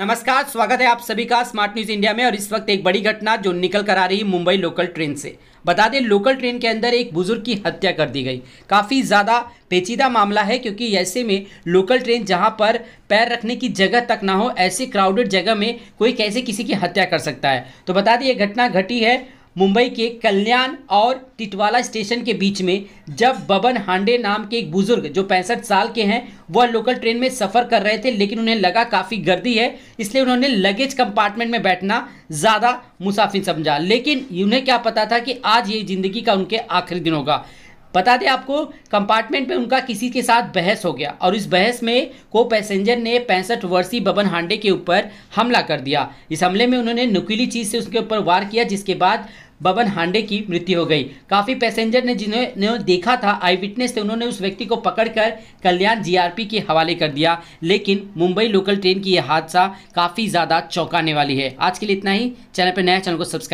नमस्कार स्वागत है आप सभी का स्मार्ट न्यूज इंडिया में और इस वक्त एक बड़ी घटना जो निकल कर आ रही है मुंबई लोकल ट्रेन से बता दें लोकल ट्रेन के अंदर एक बुजुर्ग की हत्या कर दी गई काफ़ी ज़्यादा पेचीदा मामला है क्योंकि ऐसे में लोकल ट्रेन जहां पर पैर रखने की जगह तक ना हो ऐसे क्राउडेड जगह में कोई कैसे किसी की हत्या कर सकता है तो बता दें ये घटना घटी है मुंबई के कल्याण और टिटवाला स्टेशन के बीच में जब बबन हांडे नाम के एक बुजुर्ग जो पैंसठ साल के हैं वह लोकल ट्रेन में सफ़र कर रहे थे लेकिन उन्हें लगा काफ़ी गर्दी है इसलिए उन्होंने लगेज कंपार्टमेंट में बैठना ज़्यादा मुसाफिर समझा लेकिन उन्हें क्या पता था कि आज ये ज़िंदगी का उनके आखिरी दिन होगा बता दें आपको कंपार्टमेंट में उनका किसी के साथ बहस हो गया और इस बहस में को पैसेंजर ने पैंसठ वर्षीय बबन हांडे के ऊपर हमला कर दिया इस हमले में उन्होंने नुकीली चीज़ से उसके ऊपर वार किया जिसके बाद बबन हांडे की मृत्यु हो गई काफ़ी पैसेंजर ने जिन्होंने देखा था आई विटनेस थे उन्होंने उस व्यक्ति को पकड़कर कल्याण जीआरपी के हवाले कर दिया लेकिन मुंबई लोकल ट्रेन की यह हादसा काफ़ी ज़्यादा चौंकाने वाली है आज के लिए इतना ही चैनल पर नया चैनल को सब्सक्राइब